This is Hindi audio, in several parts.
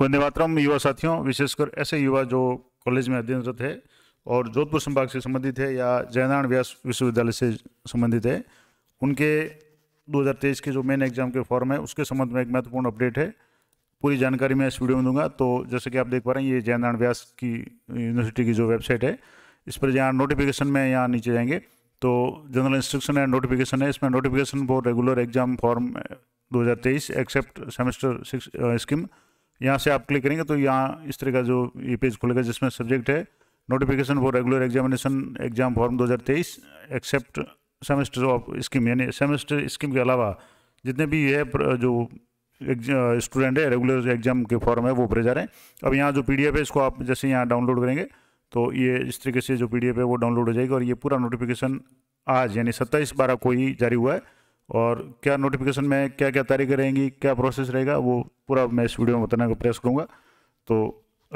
मातरम युवा साथियों विशेषकर ऐसे युवा जो कॉलेज में अध्ययनरत है और जोधपुर संभाग से संबंधित है या जयनारायण व्यास विश्वविद्यालय से संबंधित है उनके 2023 के जो मेन एग्जाम के फॉर्म है उसके संबंध में एक महत्वपूर्ण अपडेट है पूरी जानकारी मैं इस वीडियो में दूंगा तो जैसे कि आप देख पा रहे हैं ये जयनारायण व्यास की यूनिवर्सिटी की जो वेबसाइट है इस पर जहाँ नोटिफिकेशन में यहाँ नीचे जाएंगे तो जनरल इंस्ट्रक्शन एंड नोटिफिकेशन है इसमें notification for regular exam form दो एक्सेप्ट सेमेस्टर स्कीम यहाँ से आप क्लिक करेंगे तो यहाँ इस तरह का जो ये पेज खुलेगा जिसमें सब्जेक्ट है notification for regular examination exam form 2023 except semester of scheme यानी सेमेस्टर स्कीम के अलावा जितने भी ये जो स्टूडेंट है रेगुलर एग्जाम के फॉर्म है वो भरे जा रहे हैं अब यहाँ जो पी है इसको आप जैसे यहाँ डाउनलोड करेंगे तो ये इस तरीके से जो पी है वो डाउनलोड हो जाएगी और ये पूरा नोटिफिकेशन आज यानी सत्ताईस बारह को ही जारी हुआ है और क्या नोटिफिकेशन में क्या क्या तारीखें रहेंगी क्या प्रोसेस रहेगा वो पूरा मैं इस वीडियो में बताने का प्रयास करूँगा तो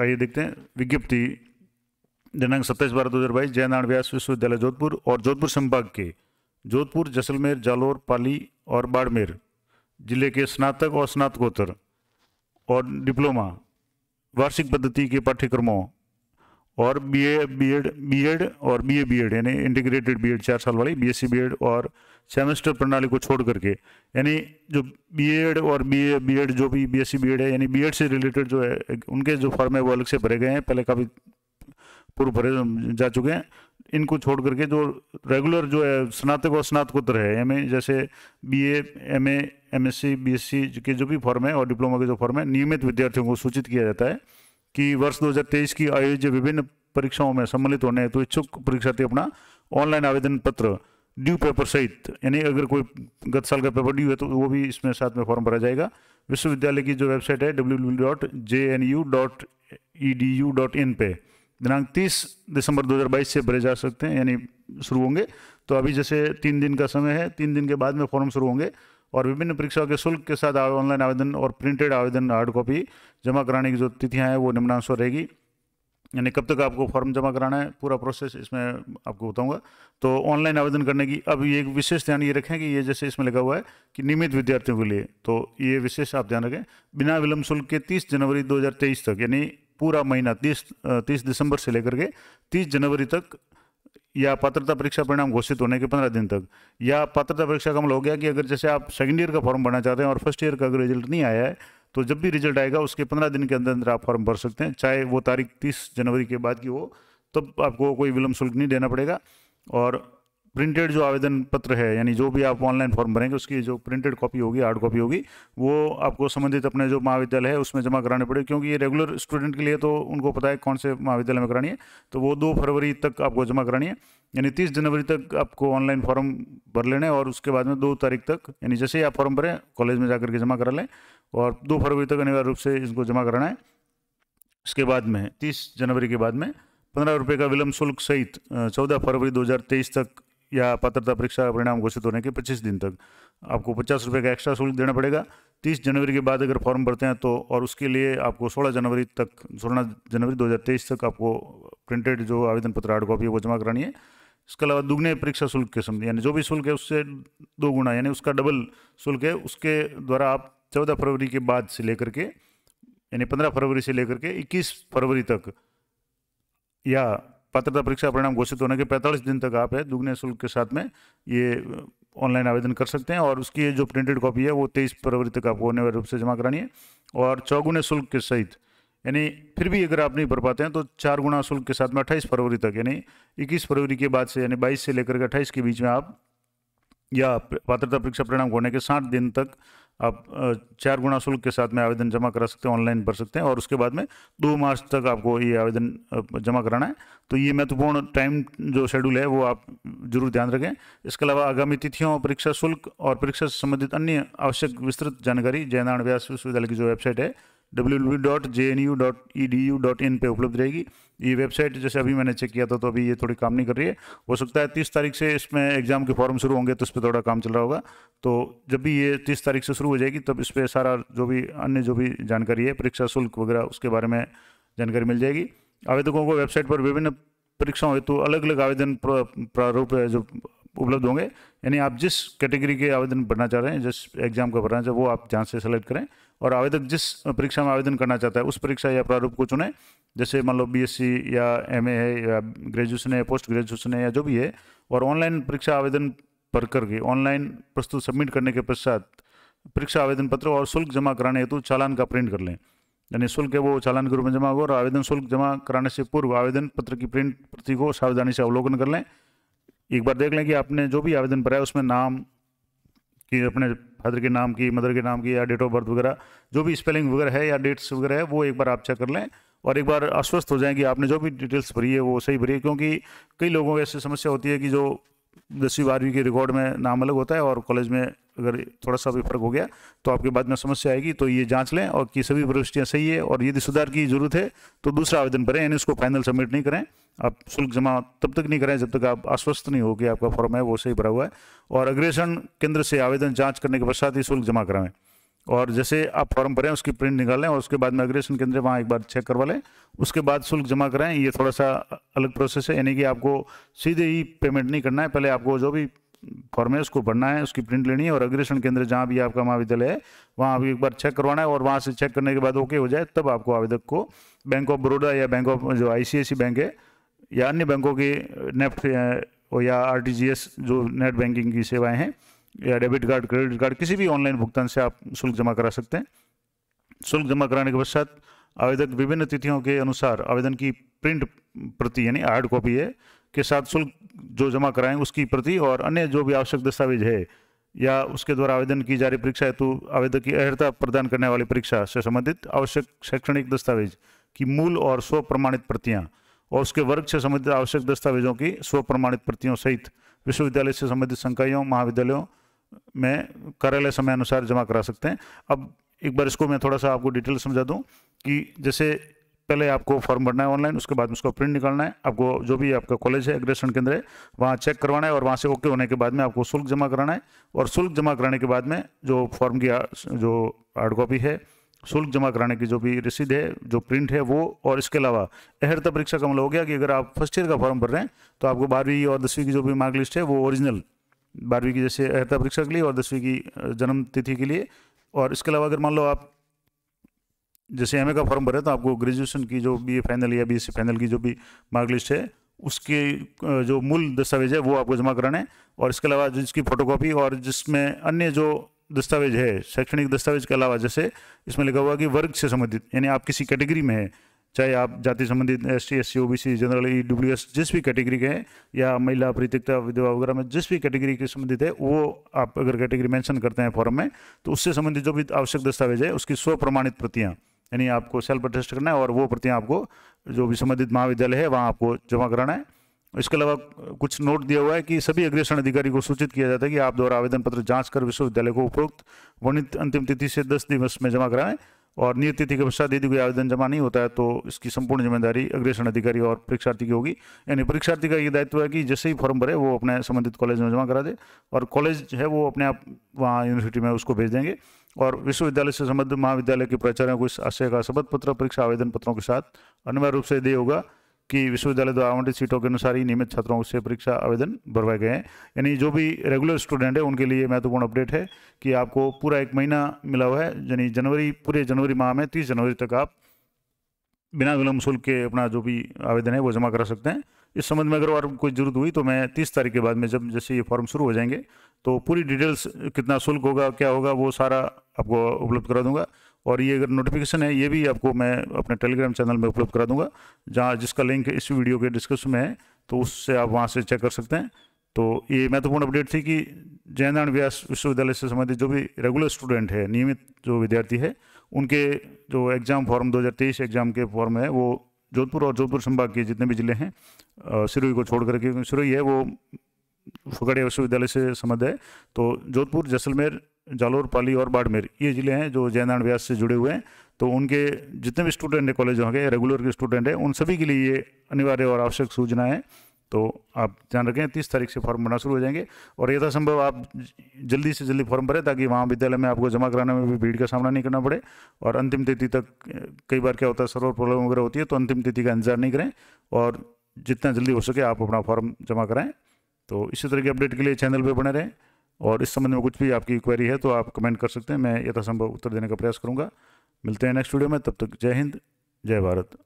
आइए देखते हैं विज्ञप्ति दिनांक सत्ताईस बारह दो हज़ार बाईस जयनारायण व्यास विश्वविद्यालय जोधपुर और जोधपुर संभाग के जोधपुर जैसलमेर जालोर पाली और बाड़मेर जिले के स्नातक और स्नातकोत्तर और डिप्लोमा वार्षिक पद्धति के पाठ्यक्रमों और B A B Ed B Ed और बी ए बी एड यानी इंटीग्रेटेड बी एड चार साल वाली B S C B Ed और सेमेस्टर प्रणाली को छोड़ करके यानी जो बी एड और बी ए बी एड जो भी B S C B Ed है यानी बी एड से रिलेटेड जो है उनके जो फॉर्म है वो अलग से भरे गए हैं पहले काफ़ी पूर्व भरे जा चुके हैं इनको छोड़ करके जो रेगुलर जो है स्नातक और स्नातकोत्तर है एम जैसे B A M A M S C B S C के जो भी फॉर्म है और डिप्लोमा के जो फॉर्म है नियमित विद्यार्थियों को सूचित किया जाता है कि वर्ष 2023 की आयोजित विभिन्न परीक्षाओं में सम्मिलित होने तो इच्छुक परीक्षार्थी अपना ऑनलाइन आवेदन पत्र ड्यू पेपर सहित यानी अगर कोई गत साल का पेपर ड्यू है तो वो भी इसमें साथ में फॉर्म भरा जाएगा विश्वविद्यालय की जो वेबसाइट है W W dot J N U dot E D U dot in पे दिनांक 30 दिसंबर 2022 से भरे जा सकते हैं यानी शुरू होंगे तो अभी जैसे तीन दिन का समय है तीन दिन के बाद में फॉर्म शुरू होंगे और विभिन्न परीक्षाओं के शुल्क के साथ ऑनलाइन आवेदन और प्रिंटेड आवेदन हार्ड कॉपी जमा कराने की जो तिथियाँ हैं वो निम्नानुसार रहेगी यानी कब तक आपको फॉर्म जमा कराना है पूरा प्रोसेस इसमें आपको बताऊंगा तो ऑनलाइन आवेदन करने की अब ये एक विशेष ध्यान ये रखें कि ये जैसे इसमें लिखा हुआ है कि नियमित विद्यार्थियों के लिए तो ये विशेष आप ध्यान रखें बिना विलंब शुल्क के 30 जनवरी 2023 तक यानी पूरा महीना 30 30 दिसंबर से लेकर के 30 जनवरी तक या पात्रता परीक्षा परिणाम घोषित होने के पंद्रह दिन तक या पात्रता परीक्षा का मतलब हो गया कि अगर जैसे आप सेकेंड ईयर का फॉर्म भरना चाहते हैं और फर्स्ट ईयर का अगर रिजल्ट नहीं आया है तो जब भी रिजल्ट आएगा उसके पंद्रह दिन के अंदर अंदर आप फॉर्म भर सकते हैं चाहे वो तारीख तीस जनवरी के बाद की हो तब आपको कोई विलम्ब शुल्क नहीं देना पड़ेगा और प्रिंटेड जो आवेदन पत्र है यानी जो भी आप ऑनलाइन फॉर्म भरेंगे उसकी जो प्रिंटेड कॉपी होगी हार्ड कॉपी होगी वो आपको संबंधित अपने जो महाविद्यालय है उसमें जमा कराने पड़े क्योंकि ये रेगुलर स्टूडेंट के लिए तो उनको पता है कौन से महाविद्यालय में करानी है तो वो दो फरवरी तक आपको जमा करानी है यानी तीस जनवरी तक आपको ऑनलाइन फॉर्म भर लेना है और उसके बाद में दो तारीख तक यानी जैसे ही आप फॉर्म भरें कॉलेज में जा के जमा करा लें और दो फरवरी तक अनिवार्य रूप से इसको जमा कराना है इसके बाद में तीस जनवरी के बाद में पंद्रह रुपये का विलम्ब शुल्क सहित चौदह फरवरी 2023 तक या पात्रता परीक्षा का परिणाम घोषित होने के पच्चीस दिन तक आपको पचास रुपये का एक्स्ट्रा शुल्क देना पड़ेगा तीस जनवरी के बाद अगर फॉर्म भरते हैं तो और उसके लिए आपको सोलह जनवरी तक सोलह जनवरी 2023 तक आपको प्रिंटेड जो आवेदन पत्र हार्ड कॉपी है वो जमा करानी है इसके अलावा दुगने परीक्षा शुल्क के समझ यानी जो भी शुल्क है उससे दो गुना यानी उसका डबल शुल्क है उसके द्वारा आप चौदह फरवरी के बाद से लेकर के यानी पंद्रह फरवरी से लेकर के इक्कीस फरवरी तक या पात्रता परीक्षा परिणाम घोषित होने के 45 दिन तक आप है दुगने शुल्क के साथ में ये ऑनलाइन आवेदन कर सकते हैं और उसकी जो प्रिंटेड कॉपी है वो तेईस फरवरी तक आपको अनिवार्य रूप से जमा करानी है और चौगुने शुल्क के सहित यानी फिर भी अगर आप नहीं भर पाते हैं तो चार गुना शुल्क के साथ में अट्ठाईस फरवरी तक यानी इक्कीस फरवरी के बाद से यानी बाईस से लेकर के अट्ठाईस के बीच में आप या पात्रता परीक्षा परिणाम होने के साठ दिन तक आप चार गुणा शुल्क के साथ में आवेदन जमा करा सकते हैं ऑनलाइन भर सकते हैं और उसके बाद में दो मार्च तक आपको ये आवेदन जमा कराना है तो ये महत्वपूर्ण टाइम जो शेड्यूल है वो आप जरूर ध्यान रखें इसके अलावा आगामी तिथियों परीक्षा शुल्क और परीक्षा से संबंधित अन्य आवश्यक विस्तृत जानकारी जयनारायण व्यास विश्वविद्यालय की जो वेबसाइट है डब्ल्यू e पे उपलब्ध रहेगी ये वेबसाइट जैसे अभी मैंने चेक किया था तो अभी ये थोड़ी काम नहीं कर रही है हो सकता है तीस तारीख से इसमें एग्जाम के फॉर्म शुरू होंगे तो इस पर थोड़ा काम चल रहा होगा तो जब भी ये तीस तारीख से शुरू हो जाएगी तब इस पर सारा जो भी अन्य जो भी जानकारी है परीक्षा शुल्क वगैरह उसके बारे में जानकारी मिल जाएगी आवेदकों को वेबसाइट पर विभिन्न परीक्षाओं हेतु अलग अलग आवेदन प्रारूप है जो उपलब्ध होंगे यानी आप जिस कैटेगरी के आवेदन भरना चाह रहे हैं जिस एग्जाम का भरना चाह वो आप जहाँ से सेलेक्ट करें और आवेदक जिस परीक्षा में आवेदन करना चाहता है उस परीक्षा या प्रारूप को चुनें जैसे मान लो बी या एम है या ग्रेजुएशन है पोस्ट ग्रेजुएशन है या जो भी है और ऑनलाइन परीक्षा आवेदन भर करके ऑनलाइन प्रस्तुत सबमिट करने के पश्चात परीक्षा आवेदन पत्र और शुल्क जमा कराने हेतु चालान का प्रिंट कर लें यानी शुल्क है वो चालान के रूप में जमा होगा और आवेदन शुल्क जमा कराने से पूर्व आवेदन पत्र की प्रिंट प्रति को सावधानी से अवलोकन कर लें एक बार देख लें कि आपने जो भी आवेदन भरा है उसमें नाम कि अपने फादर के नाम की मदर के नाम की या डेट ऑफ बर्थ वगैरह जो भी स्पेलिंग वगैरह है या डेट्स वगैरह है वो एक बार आप चेक कर लें और एक बार आश्वस्त हो जाएं कि आपने जो भी डिटेल्स भरी है वो सही भरी है क्योंकि कई लोगों को ऐसी समस्या होती है कि जो दसवीं बारहवीं के रिकॉर्ड में नाम अलग होता है और कॉलेज में अगर थोड़ा सा भी फर्क हो गया तो आपके बाद में समस्या आएगी तो ये जांच लें और कि सभी प्रविष्टियाँ सही है और यदि सुधार की जरूरत है तो दूसरा आवेदन भरें यानी उसको फाइनल सबमिट नहीं करें आप शुल्क जमा तब तक नहीं करें जब तक आप आश्वस्त नहीं हो कि आपका फॉर्म है वो सही भरा हुआ है और अग्रेषण केंद्र से आवेदन जाँच करने के पश्चात ही शुल्क जमा कराएँ और जैसे आप फॉर्म भरें उसकी प्रिंट निकालें और उसके बाद में अग्रेशन केंद्र वहाँ एक बार चेक करवा लें उसके बाद शुल्क जमा कराएं ये थोड़ा सा अलग प्रोसेस है यानी कि आपको सीधे ही पेमेंट नहीं करना है पहले आपको जो भी फॉर्म है उसको भरना है उसकी प्रिंट लेनी है और अग्रेशन केंद्र जहाँ भी आपका महाविद्यालय है वहाँ अभी एक बार चेक करवाना है और वहाँ से चेक करने के बाद ओके हो जाए तब आपको आवेदक को बैंक ऑफ बड़ौदा या बैंक ऑफ जो आई बैंक है या अन्य बैंकों की नेफ्ट या आर जो नेट बैंकिंग की सेवाएँ हैं या डेबिट कार्ड क्रेडिट कार्ड किसी भी ऑनलाइन भुगतान से आप शुल्क जमा करा सकते हैं शुल्क जमा कराने के पश्चात आवेदक विभिन्न तिथियों के अनुसार आवेदन की प्रिंट प्रति यानी हार्ड कॉपी है के साथ शुल्क जो जमा कराएं उसकी प्रति और अन्य जो भी आवश्यक दस्तावेज है या उसके द्वारा आवेदन की जा रही परीक्षा हेतु आवेदक की अर्हता प्रदान करने वाली परीक्षा से संबंधित आवश्यक शैक्षणिक दस्तावेज की मूल और स्व प्रमाणित प्रतियाँ और उसके वर्ग से संबंधित आवश्यक दस्तावेजों की स्व प्रमाणित प्रतियों सहित विश्वविद्यालय से संबंधित संकायों महाविद्यालयों में कार्यालय समय अनुसार जमा करा सकते हैं अब एक बार इसको मैं थोड़ा सा आपको डिटेल समझा दूं कि जैसे पहले आपको फॉर्म भरना है ऑनलाइन उसके बाद उसका प्रिंट निकालना है आपको जो भी आपका कॉलेज है एग्रेशन केंद्र है वहाँ चेक करवाना है और वहाँ से ओके होने के बाद में आपको शुल्क जमा कराना है और शुल्क जमा कराने के बाद में जो फॉर्म की जो हार्ड कॉपी है शुल्क जमा कराने की जो भी रसीद है जो प्रिंट है वो और इसके अलावा अहरता परीक्षा का मतलब हो गया कि अगर आप फर्स्ट ईयर का फॉर्म भर रहे हैं तो आपको बारहवीं और दसवीं की जो भी मार्क लिस्ट है वो ओरिजिनल बारहवीं की जैसे अहरता परीक्षा के लिए और दसवीं की जन्म तिथि के लिए और इसके अलावा अगर मान लो आप जैसे एम का फॉर्म भरे तो आपको ग्रेजुएशन की जो बी फाइनल या बी फाइनल e की जो भी मार्क लिस्ट है उसके जो मूल दस्तावेज है वो आपको जमा कराने और इसके अलावा जिसकी फोटोकॉपी और जिसमें अन्य जो दस्तावेज है शैक्षणिक दस्तावेज के अलावा जैसे इसमें लिखा हुआ कि वर्ग से संबंधित यानी आप किसी कैटेगरी में है चाहे आप जाति संबंधित S T S C O B C general E W S जिस भी कैटेगरी के हैं या महिला प्रतिक्ता विधवा वगैरह में जिस भी कैटेगरी के संबंधित है वो आप अगर कैटेगरी मेंशन करते हैं फॉर्म में तो उससे संबंधित जो भी आवश्यक दस्तावेज है उसकी स्व प्रमाणित प्रतियाँ यानी आपको सेल्फ अटेस्ट करना है और वो प्रतियाँ आपको जो भी संबंधित महाविद्यालय है वहाँ आपको जमा कराना है इसके अलावा कुछ नोट दिया हुआ है कि सभी अग्रेषण अधिकारी को सूचित किया जाता है कि आप द्वारा आवेदन पत्र जांच कर विश्वविद्यालय को उपरोक्त वर्णित अंतिम तिथि से दस दिवस में जमा कराएं और नियत तिथि के पश्चात यदि कोई आवेदन जमा नहीं होता है तो इसकी संपूर्ण जिम्मेदारी अग्रेषण अधिकारी और परीक्षार्थी की होगी यानी परीक्षार्थी का ये दायित्व है कि जैसे ही फॉर्म भरे वो अपने संबंधित कॉलेज में जमा करा दे और कॉलेज है वो अपने आप वहाँ यूनिवर्सिटी में उसको भेज देंगे और विश्वविद्यालय से संबंधित महाविद्यालय के प्राचार्यों को इस आशय का शपथ पत्र परीक्षा आवेदन पत्रों के साथ अनिवार्य रूप से दे होगा कि विश्वविद्यालय द्वारा आवंटित सीटों के अनुसार ही नियमित छात्रों से परीक्षा आवेदन भरवाए गए हैं यानी जो भी रेगुलर स्टूडेंट है उनके लिए महत्वपूर्ण अपडेट है कि आपको पूरा एक महीना मिला हुआ है यानी जनवरी पूरे जनवरी माह में तीस जनवरी तक आप बिना विलम्ब शुल्क के अपना जो भी आवेदन है वो जमा करा सकते हैं इस संबंध में अगर और कोई जरूरत हुई तो मैं तीस तारीख के बाद में जब जैसे ये फॉर्म शुरू हो जाएंगे तो पूरी डिटेल्स कितना शुल्क होगा क्या होगा वो सारा आपको उपलब्ध करा दूंगा और ये अगर नोटिफिकेशन है ये भी आपको मैं अपने टेलीग्राम चैनल में उपलब्ध करा दूंगा जहाँ जिसका लिंक इस वीडियो के डिस्क्रिप्शन में है तो उससे आप वहाँ से चेक कर सकते हैं तो ये महत्वपूर्ण अपडेट थी कि जयनारायण व्यास विश्वविद्यालय से संबंधित जो भी रेगुलर स्टूडेंट है नियमित जो विद्यार्थी है उनके जो एग्ज़ाम फॉर्म दो एग्ज़ाम के फॉर्म है वो जोधपुर और जोधपुर संभाग के जितने भी ज़िले हैं सिरोही को छोड़ करके सिरोही है वो फुगड़िया विश्वविद्यालय से संबद्ध है तो जोधपुर जैसलमेर जालोर पाली और बाड़मेर ये ज़िले हैं जो जयनारायण व्यास से जुड़े हुए हैं तो उनके जितने भी स्टूडेंट हैं कॉलेज वहाँ के रेगुलर के स्टूडेंट हैं उन सभी के लिए ये अनिवार्य और आवश्यक सूचना है तो आप ध्यान रखें तीस तारीख से फॉर्म भरना शुरू हो जाएंगे और यथासंभव आप जल्दी से जल्दी फॉर्म भरें ताकि वहाँ विद्यालय में आपको जमा कराने में भी भीड़ का सामना नहीं करना पड़े और अंतिम तिथि तक कई बार क्या होता है सर्वर प्रॉब्लम वगैरह होती है तो अंतिम तिथि का इंतजार नहीं करें और जितना जल्दी हो सके आप अपना फॉर्म जमा कराएँ तो इसी तरह की अपडेट के लिए चैनल पर बने रहें और इस संबंध में कुछ भी आपकी क्वेरी है तो आप कमेंट कर सकते हैं मैं यथासंभव उत्तर देने का प्रयास करूँगा मिलते हैं नेक्स्ट वीडियो में तब तक जय हिंद जय भारत